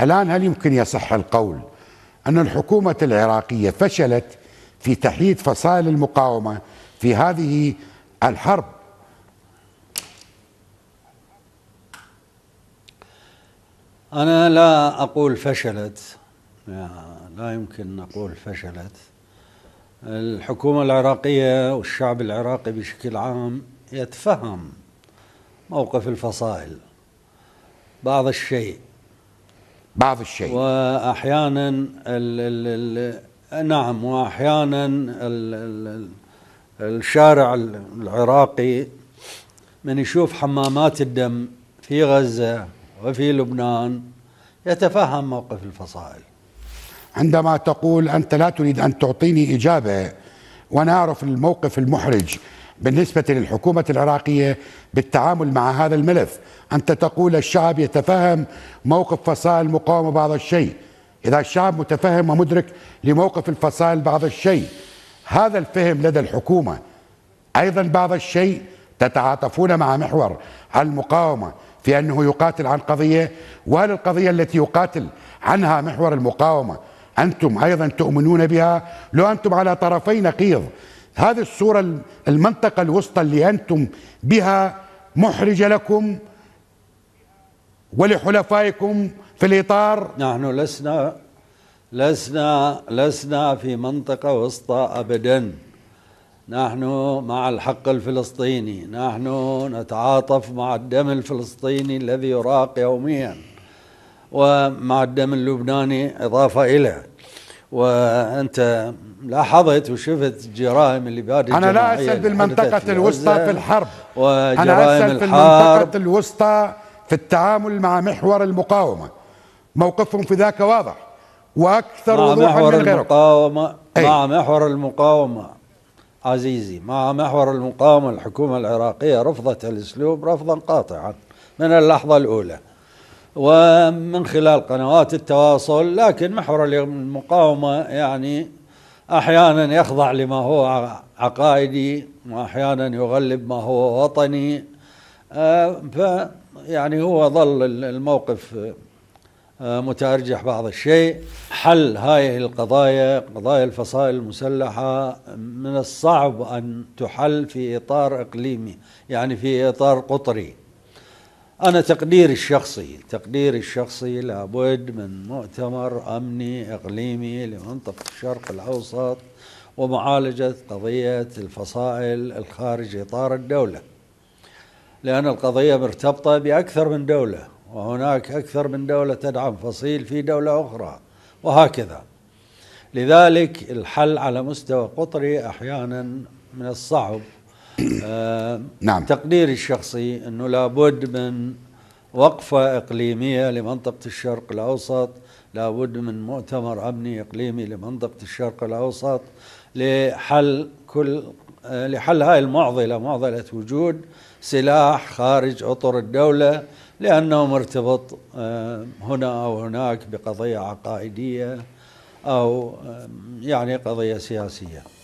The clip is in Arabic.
الآن هل يمكن يصح القول أن الحكومة العراقية فشلت في تحييد فصائل المقاومة في هذه الحرب أنا لا أقول فشلت لا يمكن نقول فشلت الحكومة العراقية والشعب العراقي بشكل عام يتفهم موقف الفصائل بعض الشيء بعض الشيء واحيانا ال ال الـ نعم واحيانا الـ الـ الشارع العراقي من يشوف حمامات الدم في غزه وفي لبنان يتفهم موقف الفصائل عندما تقول انت لا تريد ان تعطيني اجابه وانا اعرف الموقف المحرج بالنسبة للحكومة العراقية بالتعامل مع هذا الملف أنت تقول الشعب يتفهم موقف فصائل المقاومة بعض الشيء إذا الشعب متفهم ومدرك لموقف الفصائل بعض الشيء هذا الفهم لدى الحكومة أيضا بعض الشيء تتعاطفون مع محور المقاومة في أنه يقاتل عن قضية وهل القضية التي يقاتل عنها محور المقاومة أنتم أيضا تؤمنون بها لو أنتم على طرفي نقيض هذه الصورة المنطقة الوسطى اللي أنتم بها محرجة لكم ولحلفائكم في الإطار نحن لسنا لسنا لسنا في منطقة وسطى أبدا نحن مع الحق الفلسطيني نحن نتعاطف مع الدم الفلسطيني الذي يراق يوميا ومع الدم اللبناني إضافة إليه وانت لاحظت وشفت جرائم اللي بهذه انا لا اسال بالمنطقه الوسطى في الحرب وجرائم انا اسال في المنطقه الوسطى في التعامل مع محور المقاومه موقفهم في ذاك واضح واكثر وضوحا من غيره المقاومه أي. مع محور المقاومه عزيزي مع محور المقاومه الحكومه العراقيه رفضت الاسلوب رفضا قاطعا من اللحظه الاولى ومن خلال قنوات التواصل لكن محور المقاومة يعني أحيانا يخضع لما هو عقائدي وأحيانا يغلب ما هو وطني آه، ف يعني هو ظل الموقف آه، متأرجح بعض الشيء حل هذه القضايا قضايا الفصائل المسلحة من الصعب أن تحل في إطار إقليمي يعني في إطار قطري أنا تقديري الشخصي تقديري الشخصي لابد من مؤتمر أمني إقليمي لمنطقة الشرق الأوسط ومعالجة قضية الفصائل الخارج إطار الدولة لأن القضية مرتبطة بأكثر من دولة وهناك أكثر من دولة تدعم فصيل في دولة أخرى وهكذا لذلك الحل على مستوى قطري أحيانا من الصعب آه، نعم تقديري الشخصي أنه لابد من وقفة إقليمية لمنطقة الشرق الأوسط لابد من مؤتمر أمني إقليمي لمنطقة الشرق الأوسط لحل كل آه، لحل هاي المعضلة معضلة وجود سلاح خارج أطر الدولة لأنه مرتبط آه، هنا أو هناك بقضية عقائدية أو يعني قضية سياسية